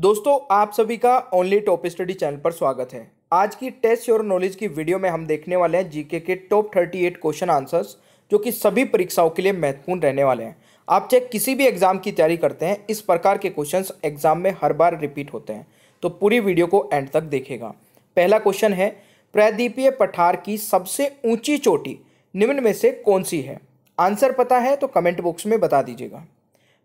दोस्तों आप सभी का ओनली टॉप स्टडी चैनल पर स्वागत है आज की टेस्ट योर नॉलेज की वीडियो में हम देखने वाले हैं जीके के टॉप 38 क्वेश्चन आंसर्स जो कि सभी परीक्षाओं के लिए महत्वपूर्ण रहने वाले हैं आप चाहे किसी भी एग्जाम की तैयारी करते हैं इस प्रकार के क्वेश्चन एग्जाम में हर बार रिपीट होते हैं तो पूरी वीडियो को एंड तक देखेगा पहला क्वेश्चन है प्रदीपीय पठार की सबसे ऊंची चोटी निम्न में से कौन सी है आंसर पता है तो कमेंट बॉक्स में बता दीजिएगा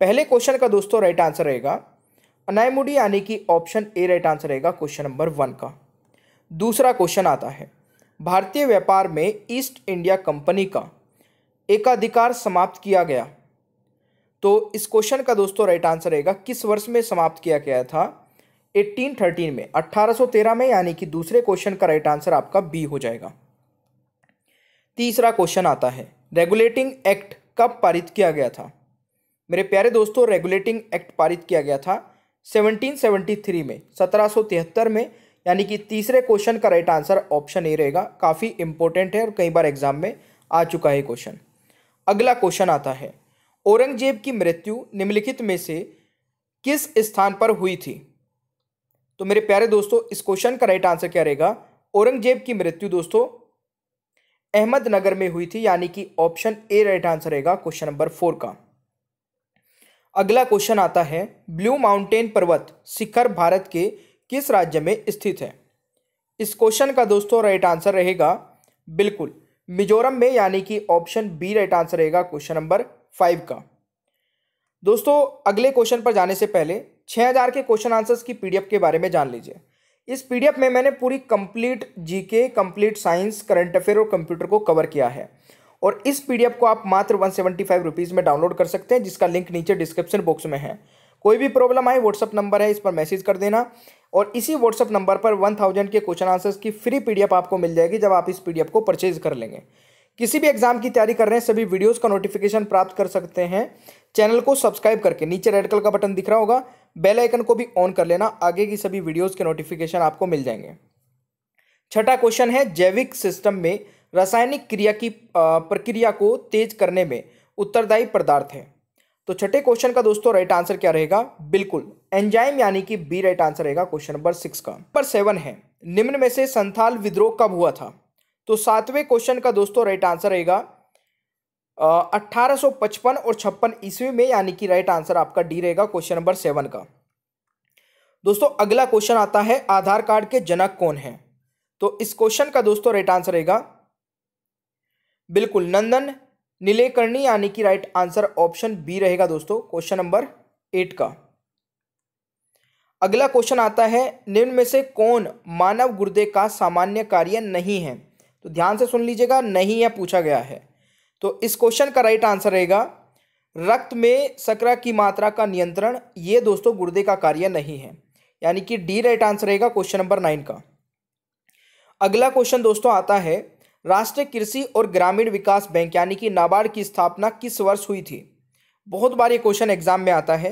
पहले क्वेश्चन का दोस्तों राइट आंसर रहेगा अनायमुडी यानी कि ऑप्शन ए राइट आंसर रहेगा क्वेश्चन नंबर वन का दूसरा क्वेश्चन आता है भारतीय व्यापार में ईस्ट इंडिया कंपनी का एकाधिकार समाप्त किया गया तो इस क्वेश्चन का दोस्तों राइट आंसर रहेगा किस वर्ष में समाप्त किया गया था 1813 में 1813 में यानी कि दूसरे क्वेश्चन का राइट आंसर आपका बी हो जाएगा तीसरा क्वेश्चन आता है रेगुलेटिंग एक्ट कब पारित किया गया था मेरे प्यारे दोस्तों रेगुलेटिंग एक्ट पारित किया गया था 1773 में सत्रह में यानी कि तीसरे क्वेश्चन का राइट आंसर ऑप्शन ए रहेगा काफ़ी इंपॉर्टेंट है और कई बार एग्जाम में आ चुका है क्वेश्चन अगला क्वेश्चन आता है औरंगजेब की मृत्यु निम्नलिखित में से किस स्थान पर हुई थी तो मेरे प्यारे दोस्तों इस क्वेश्चन का राइट आंसर क्या रहेगा औरंगजेब की मृत्यु दोस्तों अहमदनगर में हुई थी यानी कि ऑप्शन ए राइट आंसर रहेगा क्वेश्चन नंबर फोर का अगला क्वेश्चन आता है ब्लू माउंटेन पर्वत शिखर भारत के किस राज्य में स्थित है इस क्वेश्चन का दोस्तों राइट आंसर रहेगा बिल्कुल मिजोरम में यानी कि ऑप्शन बी राइट आंसर रहेगा क्वेश्चन नंबर फाइव का दोस्तों अगले क्वेश्चन पर जाने से पहले 6000 के क्वेश्चन आंसर्स की पीडीएफ के बारे में जान लीजिए इस पीडीएफ में मैंने पूरी complete GK complete science current affair और कंप्यूटर को कवर किया है और इस पी को आप मात्र वन सेवेंटी फाइव रुपीज़ में डाउनलोड कर सकते हैं जिसका लिंक नीचे डिस्क्रिप्शन बॉक्स में है कोई भी प्रॉब्लम आए व्हाट्सअप नंबर है इस पर मैसेज कर देना और इसी व्हाट्सअप नंबर पर वन थाउजेंड के क्वेश्चन आंसर्स की फ्री पीडीएफ आपको मिल जाएगी जब आप इस पीडीएफ को परचेज कर लेंगे किसी भी एग्जाम की तैयारी कर रहे हैं सभी वीडियोस का नोटिफिकेशन प्राप्त कर सकते हैं चैनल को सब्सक्राइब करके नीचे रेड कलर का बटन दिख रहा होगा बेल आइकन को भी ऑन कर लेना आगे की सभी वीडियोज के नोटिफिकेशन आपको मिल जाएंगे छठा क्वेश्चन है जैविक सिस्टम में रासायनिक क्रिया की प्रक्रिया को तेज करने में उत्तरदायी पदार्थ है तो छठे क्वेश्चन का दोस्तों राइट आंसर क्या रहेगा बिल्कुल एंजाइम यानी कि बी राइट आंसर रहेगा क्वेश्चन नंबर सिक्स का नंबर सेवन है निम्न में से संथाल विद्रोह कब हुआ था तो सातवें क्वेश्चन का दोस्तों राइट आंसर रहेगा अट्ठारह और छप्पन ईस्वी में यानी कि राइट आंसर आपका डी रहेगा क्वेश्चन नंबर सेवन का दोस्तों अगला क्वेश्चन आता है आधार कार्ड के जनक कौन है तो इस क्वेश्चन का दोस्तों राइट आंसर रहेगा बिल्कुल नंदन नीलेकर्णी यानी कि राइट आंसर ऑप्शन बी रहेगा दोस्तों क्वेश्चन नंबर एट का अगला क्वेश्चन आता है निम्न में से कौन मानव गुर्दे का सामान्य कार्य नहीं है तो ध्यान से सुन लीजिएगा नहीं यह पूछा गया है तो इस क्वेश्चन का राइट आंसर रहेगा रक्त में सकरा की मात्रा का नियंत्रण ये दोस्तों गुर्दे का कार्य नहीं है यानी कि डी राइट आंसर रहेगा क्वेश्चन नंबर नाइन का अगला क्वेश्चन दोस्तों आता है राष्ट्रीय कृषि और ग्रामीण विकास बैंक यानी कि नाबार्ड की स्थापना किस वर्ष हुई थी बहुत बार ये क्वेश्चन एग्जाम में आता है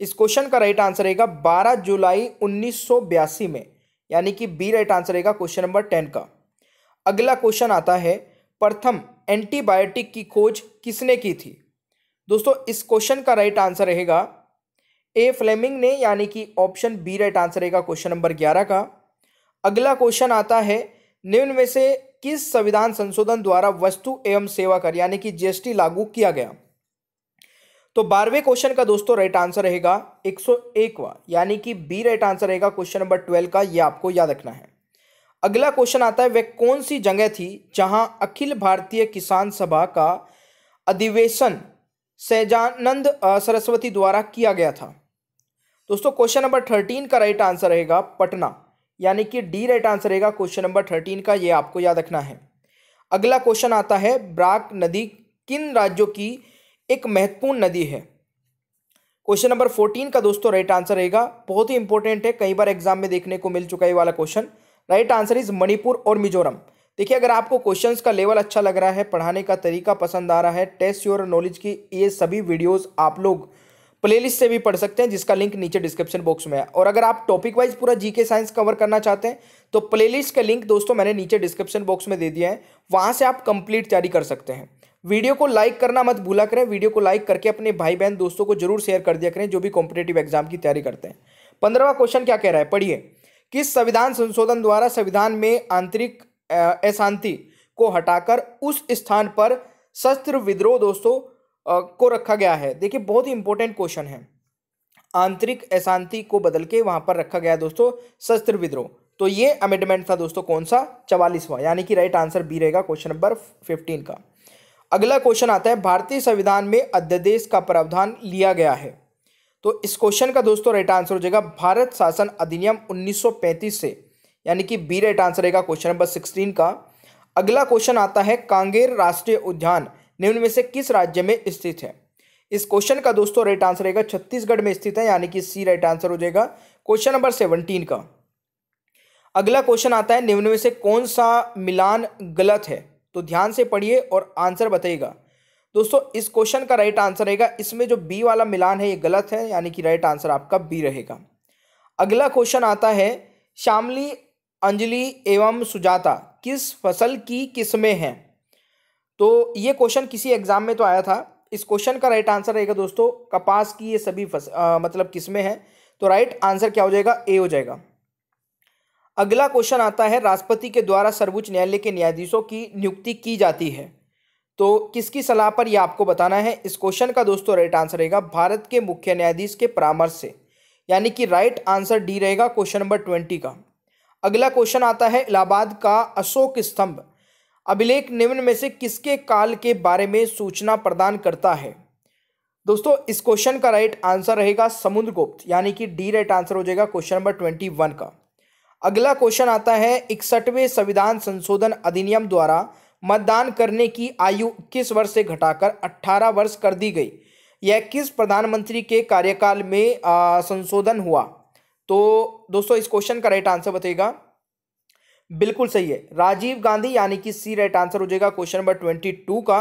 इस क्वेश्चन का राइट आंसर रहेगा 12 जुलाई 1982 में यानी कि बी राइट आंसर रहेगा क्वेश्चन नंबर टेन का अगला क्वेश्चन आता है प्रथम एंटीबायोटिक की खोज किसने की थी दोस्तों इस क्वेश्चन का राइट आंसर रहेगा ए फ्लेमिंग ने यानी कि ऑप्शन बी राइट आंसर रहेगा क्वेश्चन नंबर ग्यारह का अगला क्वेश्चन आता है निम्न में से किस संविधान संशोधन द्वारा वस्तु एवं सेवा कर यानी कि जीएसटी लागू किया गया तो बारहवें क्वेश्चन का दोस्तों राइट आंसर रहेगा एक यानी कि बी राइट आंसर रहेगा क्वेश्चन नंबर ट्वेल्व का यह आपको याद रखना है अगला क्वेश्चन आता है वह कौन सी जगह थी जहां अखिल भारतीय किसान सभा का अधिवेशन सहजानंद सरस्वती द्वारा किया गया था दोस्तों क्वेश्चन नंबर थर्टीन का राइट आंसर रहेगा पटना यानी कि डी राइट आंसर रहेगा क्वेश्चन नंबर थर्टीन का ये आपको याद रखना है अगला क्वेश्चन आता है ब्राक नदी किन राज्यों की एक महत्वपूर्ण नदी है क्वेश्चन नंबर फोर्टीन का दोस्तों राइट आंसर रहेगा बहुत ही इंपॉर्टेंट है कई बार एग्जाम में देखने को मिल चुका है वाला question right answer is Manipur और मिजोरम देखिए अगर आपको क्वेश्चंस का लेवल अच्छा लग रहा है पढ़ाने का तरीका पसंद आ रहा है टेस्ट योर नॉलेज की ये सभी वीडियोस आप लोग प्लेलिस्ट से भी पढ़ सकते हैं जिसका लिंक नीचे डिस्क्रिप्शन बॉक्स में है और अगर आप टॉपिक वाइज पूरा जीके साइंस कवर करना चाहते हैं तो प्लेलिस्ट का लिंक दोस्तों मैंने नीचे डिस्क्रिप्शन बॉक्स में दे दिया है वहाँ से आप कंप्लीट तैयारी कर सकते हैं वीडियो को लाइक करना मत भूला करें वीडियो को लाइक करके अपने भाई बहन दोस्तों को जरूर शेयर कर दिया करें जो भी कॉम्पिटेटिव एग्जाम की तैयारी करते हैं पंद्रहवा क्वेश्चन क्या कह रहा है पढ़िए किस संविधान संशोधन द्वारा संविधान में आंतरिक अशांति को हटाकर उस स्थान पर शस्त्र विद्रोह दोस्तों को रखा गया है देखिए बहुत ही इंपॉर्टेंट क्वेश्चन है आंतरिक अशांति को बदल के वहां पर रखा गया दोस्तों शस्त्र विद्रोह तो ये अमेंडमेंट था दोस्तों कौन सा चवालीसवां यानी कि राइट आंसर बी रहेगा क्वेश्चन नंबर फिफ्टीन का अगला क्वेश्चन आता है भारतीय संविधान में अध्यादेश का प्रावधान लिया गया है तो इस क्वेश्चन का दोस्तों राइट आंसर हो जाएगा भारत शासन अधिनियम 1935 से यानी कि बी राइट आंसर रहेगा क्वेश्चन नंबर सिक्सटीन का अगला क्वेश्चन आता है कांगेर राष्ट्रीय उद्यान निम्न में से किस राज्य में स्थित है इस क्वेश्चन का दोस्तों राइट आंसर रहेगा छत्तीसगढ़ में स्थित है यानी कि सी राइट आंसर हो जाएगा क्वेश्चन नंबर सेवनटीन का अगला क्वेश्चन आता है निम्न में से कौन सा मिलान गलत है तो ध्यान से पढ़िए और आंसर बताइएगा दोस्तों इस क्वेश्चन का राइट आंसर रहेगा इसमें जो बी वाला मिलान है ये गलत है यानी कि राइट आंसर आपका बी रहेगा अगला क्वेश्चन आता है शामली अंजलि एवं सुजाता किस फसल की किस्में हैं तो ये क्वेश्चन किसी एग्जाम में तो आया था इस क्वेश्चन का राइट आंसर रहेगा दोस्तों कपास की ये सभी फस, आ, मतलब किस्में हैं तो राइट आंसर क्या हो जाएगा ए हो जाएगा अगला क्वेश्चन आता है राष्ट्रपति के द्वारा सर्वोच्च न्यायालय के न्यायाधीशों की नियुक्ति की जाती है तो किसकी सलाह पर यह आपको बताना है इस क्वेश्चन का दोस्तों राइट आंसर रहेगा भारत के मुख्य न्यायाधीश के परामर्श से यानी कि राइट आंसर डी रहेगा क्वेश्चन नंबर ट्वेंटी का अगला क्वेश्चन आता है इलाहाबाद का अशोक स्तंभ अभिलेख निम्न में से किसके काल के बारे में सूचना प्रदान करता है दोस्तों इस क्वेश्चन का राइट आंसर रहेगा समुद्रगुप्त यानी कि डी राइट आंसर हो जाएगा क्वेश्चन नंबर ट्वेंटी वन का अगला क्वेश्चन आता है इकसठवें संविधान संशोधन अधिनियम द्वारा मतदान करने की आयु इक्कीस वर्ष से घटाकर अट्ठारह वर्ष कर दी गई यह किस प्रधानमंत्री के कार्यकाल में संशोधन हुआ तो दोस्तों इस क्वेश्चन का राइट आंसर बताइएगा बिल्कुल सही है राजीव गांधी यानी कि सी राइट आंसर हो जाएगा क्वेश्चन नंबर ट्वेंटी टू का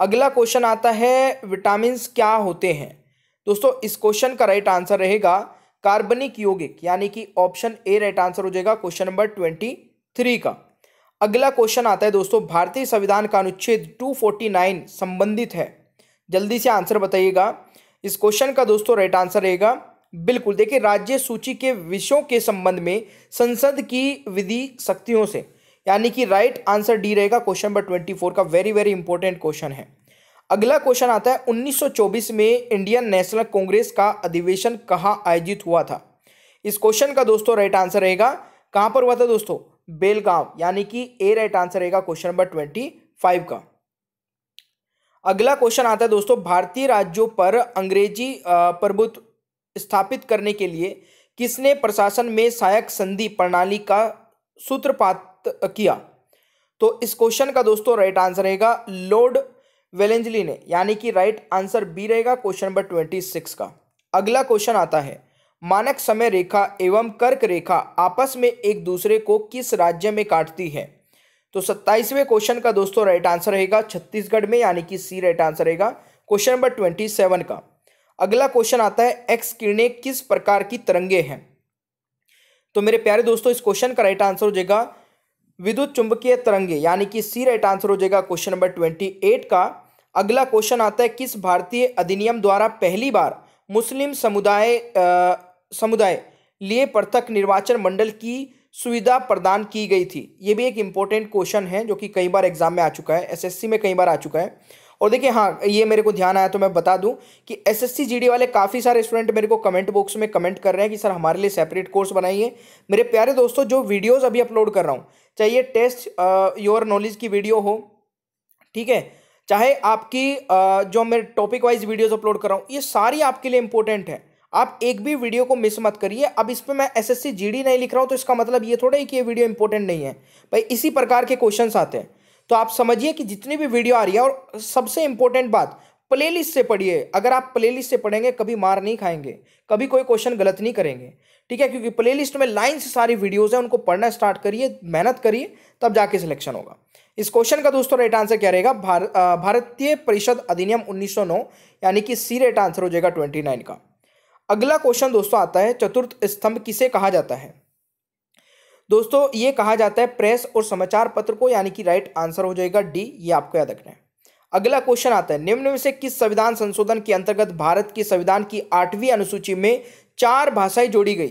अगला क्वेश्चन आता है विटामिन क्या होते हैं दोस्तों इस क्वेश्चन का राइट आंसर रहेगा कार्बनिक यौगिक यानी कि ऑप्शन ए राइट आंसर हो जाएगा क्वेश्चन नंबर ट्वेंटी थ्री का अगला क्वेश्चन आता है दोस्तों भारतीय संविधान का अनुच्छेद टू फोर्टी नाइन संबंधित है जल्दी से आंसर बताइएगा इस क्वेश्चन का दोस्तों राइट आंसर रहेगा बिल्कुल देखिए राज्य सूची के विषयों के संबंध में संसद की विधि शक्तियों से यानी कि राइट आंसर डी रहेगा क्वेश्चन नंबर ट्वेंटी फोर का वेरी वेरी इंपॉर्टेंट क्वेश्चन है अगला क्वेश्चन आता है 1924 में इंडियन नेशनल कांग्रेस का अधिवेशन कहाँ आयोजित हुआ था इस क्वेश्चन का दोस्तों राइट आंसर रहेगा कहाँ पर हुआ था दोस्तों बेलगांव यानी कि ए राइट आंसर रहेगा क्वेश्चन नंबर ट्वेंटी फाइव का अगला क्वेश्चन आता है दोस्तों भारतीय राज्यों पर अंग्रेजी प्रभुत्व स्थापित करने के लिए किसने प्रशासन में सहायक संधि प्रणाली का सूत्रपात किया तो इस क्वेश्चन का दोस्तों राइट आंसर रहेगा लॉर्ड वेलेंजली ने यानी कि राइट आंसर बी रहेगा क्वेश्चन नंबर ट्वेंटी सिक्स का अगला क्वेश्चन आता है मानक समय रेखा एवं कर्क रेखा आपस में एक दूसरे को किस राज्य में काटती है तो सत्ताईसवें क्वेश्चन का दोस्तों राइट आंसर रहेगा छत्तीसगढ़ में यानी कि सी राइट आंसर रहेगा क्वेश्चन नंबर ट्वेंटी सेवन का अगला क्वेश्चन आता है एक्स किरणें किस प्रकार की तरंगे हैं तो मेरे प्यारे दोस्तों इस क्वेश्चन का राइट आंसर हो जाएगा विद्युत चुंबकीय तरंगे यानी कि सी राइट आंसर हो जाएगा क्वेश्चन नंबर ट्वेंटी एट का अगला क्वेश्चन आता है किस भारतीय अधिनियम द्वारा पहली बार मुस्लिम समुदाय समुदाय लिए पृथक निर्वाचन मंडल की सुविधा प्रदान की गई थी ये भी एक इम्पोर्टेंट क्वेश्चन है जो कि कई बार एग्जाम में आ चुका है एसएससी में कई बार आ चुका है और देखिए हाँ ये मेरे को ध्यान आया तो मैं बता दूं कि एसएससी जीडी वाले काफ़ी सारे स्टूडेंट मेरे को कमेंट बॉक्स में कमेंट कर रहे हैं कि सर हमारे लिए सेपरेट कोर्स बनाइए मेरे प्यारे दोस्तों जो वीडियोज़ अभी अपलोड कर रहा हूँ चाहे ये टेस्ट योर नॉलेज की वीडियो हो ठीक है चाहे आपकी आ, जो मैं टॉपिक वाइज वीडियोज़ अपलोड कर रहा हूँ ये सारी आपके लिए इंपॉर्टेंट है आप एक भी वीडियो को मिस मत करिए अब इस पर मैं एसएससी जीडी नहीं लिख रहा हूँ तो इसका मतलब ये थोड़ा है कि ये वीडियो इंपॉर्टेंट नहीं है भाई इसी प्रकार के क्वेश्चन आते हैं तो आप समझिए कि जितनी भी वीडियो आ रही है और सबसे इंपॉर्टेंट बात प्लेलिस्ट से पढ़िए अगर आप प्लेलिस्ट से पढ़ेंगे कभी मार नहीं खाएंगे कभी कोई क्वेश्चन गलत नहीं करेंगे ठीक है क्योंकि प्लेलिस्ट में लाइन से सारी वीडियोज़ हैं उनको पढ़ना स्टार्ट करिए मेहनत करिए तब जाके सिलेक्शन होगा इस क्वेश्चन का दोस्तों राइट आंसर क्या रहेगा भार, भारतीय परिषद अधिनियम 1909 यानी कि सी राइट आंसर हो जाएगा 29 का अगला क्वेश्चन दोस्तों आता है चतुर्थ स्तंभ किसे कहा जाता है दोस्तों ये कहा जाता है प्रेस और समाचार पत्र को यानी कि राइट आंसर हो जाएगा डी ये आपको याद रखना है अगला क्वेश्चन आता है निम्न में से किस संविधान संशोधन के अंतर्गत भारत के संविधान की आठवीं अनुसूची में चार भाषाएं जोड़ी गई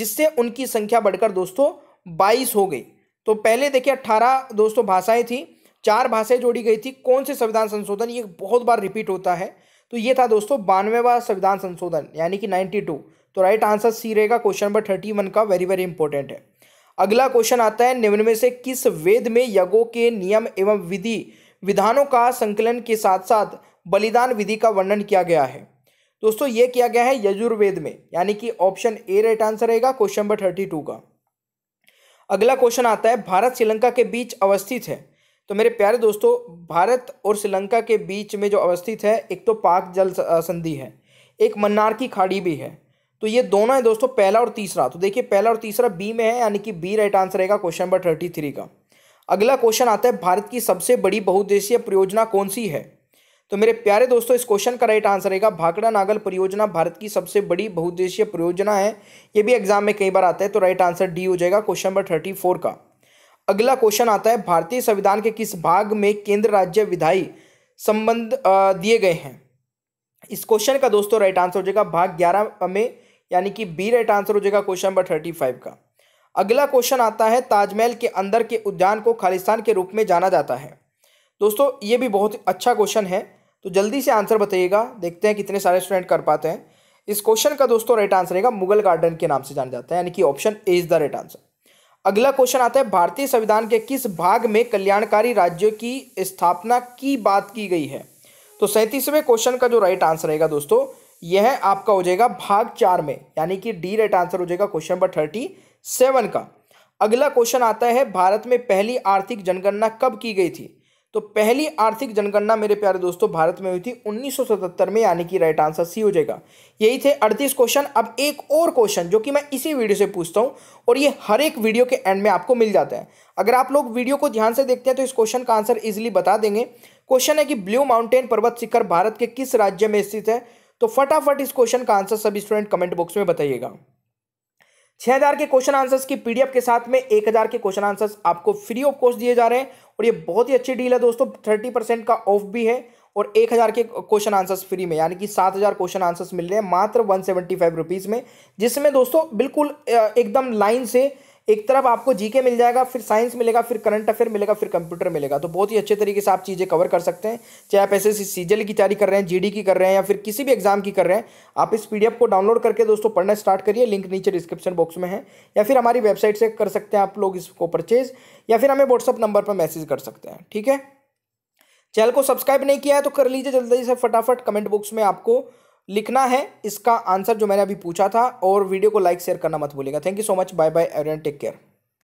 जिससे उनकी संख्या बढ़कर दोस्तों बाईस हो गई तो पहले देखिए अट्ठारह दोस्तों भाषाएं थी चार भाषाएं जोड़ी गई थी कौन से संविधान संशोधन ये बहुत बार रिपीट होता है तो ये था दोस्तों बानवेवा संविधान संशोधन यानी कि नाइन्टी टू तो राइट आंसर सी रहेगा क्वेश्चन नंबर थर्टी वन का वेरी वेरी इंपॉर्टेंट है अगला क्वेश्चन आता है निम्न में से किस वेद में यज्ञों के नियम एवं विधि विधानों का संकलन के साथ साथ बलिदान विधि का वर्णन किया गया है दोस्तों ये किया गया है यजुर्वेद में यानी कि ऑप्शन ए राइट आंसर रहेगा क्वेश्चन नंबर थर्टी टू का अगला क्वेश्चन आता है भारत श्रीलंका के बीच अवस्थित है तो मेरे प्यारे दोस्तों भारत और श्रीलंका के बीच में जो अवस्थित है एक तो पाक जल संधि है एक मन्नार की खाड़ी भी है तो ये दोनों है दोस्तों पहला और तीसरा तो देखिए पहला और तीसरा बी में है यानी कि बी राइट आंसर रहेगा क्वेश्चन नंबर थर्टी थ्री का अगला क्वेश्चन आता है भारत की सबसे बड़ी बहुद्देशीय परियोजना कौन सी है तो मेरे प्यारे दोस्तों इस क्वेश्चन का राइट आंसर रहेगा भाकड़ा नागल परियोजना भारत की सबसे बड़ी बहुद्देशीय परियोजना है ये भी एग्जाम में कई बार आता है तो राइट आंसर डी हो जाएगा क्वेश्चन नंबर थर्टी फोर का अगला क्वेश्चन आता है भारतीय संविधान के किस भाग में केंद्र राज्य विधायी संबंध दिए गए हैं इस क्वेश्चन का दोस्तों राइट आंसर हो जाएगा भाग ग्यारह में यानी कि बी राइट आंसर हो जाएगा क्वेश्चन नंबर थर्टी फाइव का अगला क्वेश्चन आता है ताजमहल के अंदर के उद्यान को खालिस्तान के रूप में जाना जाता है दोस्तों ये भी बहुत अच्छा क्वेश्चन है तो जल्दी से आंसर बताइएगा देखते हैं कितने सारे स्टूडेंट कर पाते हैं इस क्वेश्चन का दोस्तों राइट आंसर रहेगा मुगल गार्डन के नाम से जाना जाता है यानी कि option A is the right answer अगला क्वेश्चन आता है भारतीय संविधान के किस भाग में कल्याणकारी राज्यों की स्थापना की बात की गई है तो सैंतीसवें क्वेश्चन का जो राइट आंसर रहेगा दोस्तों यह आपका हो जाएगा भाग चार में यानी कि डी राइट आंसर हो जाएगा क्वेश्चन नंबर थर्टी सेवन का अगला क्वेश्चन आता है भारत में पहली आर्थिक जनगणना कब की गई थी तो पहली आर्थिक जनगणना मेरे प्यारे दोस्तों भारत में हुई थी 1977 में यानी कि राइट आंसर सी हो जाएगा यही थे अड़तीस क्वेश्चन अब एक और क्वेश्चन जो कि मैं इसी वीडियो से पूछता हूं और ये हर एक वीडियो के एंड में आपको मिल जाता है अगर आप लोग वीडियो को ध्यान से देखते हैं तो इस क्वेश्चन का आंसर इजिली बता देंगे क्वेश्चन है कि ब्लू माउंटेन पर्वत शिखर भारत के किस राज्य में स्थित है तो फटाफट इस क्वेश्चन का आंसर सभी स्टूडेंट कमेंट बॉक्स में बताइएगा छह हजार के क्वेश्चन आंसर्स की पीडीएफ के साथ में एक हजार के क्वेश्चन आंसर्स आपको फ्री ऑफ कॉस्ट दिए जा रहे हैं और ये बहुत ही अच्छी डील है दोस्तों थर्टी परसेंट का ऑफ भी है और एक हज़ार के क्वेश्चन आंसर्स फ्री में यानी कि सात हज़ार क्वेश्चन आंसर्स मिल रहे हैं मात्र वन सेवेंटी फाइव रुपीज़ में जिसमें दोस्तों बिल्कुल एकदम लाइन से एक तरफ आपको जीके मिल जाएगा फिर साइंस मिलेगा फिर करंट अफेयर मिलेगा फिर कंप्यूटर मिलेगा तो बहुत ही अच्छे तरीके से आप चीज़ें कवर कर सकते हैं चाहे आप सी सीजल की तैयारी कर रहे हैं जीडी की कर रहे हैं या फिर किसी भी एग्जाम की कर रहे हैं आप इस पीडीएफ को डाउनलोड करके दोस्तों पढ़ना स्टार्ट करिए लिंक नीचे डिस्क्रिप्शन बॉक्स में है या फिर हमारी वेबसाइट से कर सकते हैं आप लोग इसको परचेज या फिर हमें व्हाट्सअप नंबर पर मैसेज कर सकते हैं ठीक है चैनल को सब्सक्राइब नहीं किया है तो कर लीजिए जल्दी से फटाफट कमेंट बॉक्स में आपको लिखना है इसका आंसर जो मैंने अभी पूछा था और वीडियो को लाइक शेयर करना मत भूलेगा thank you so much bye bye every take care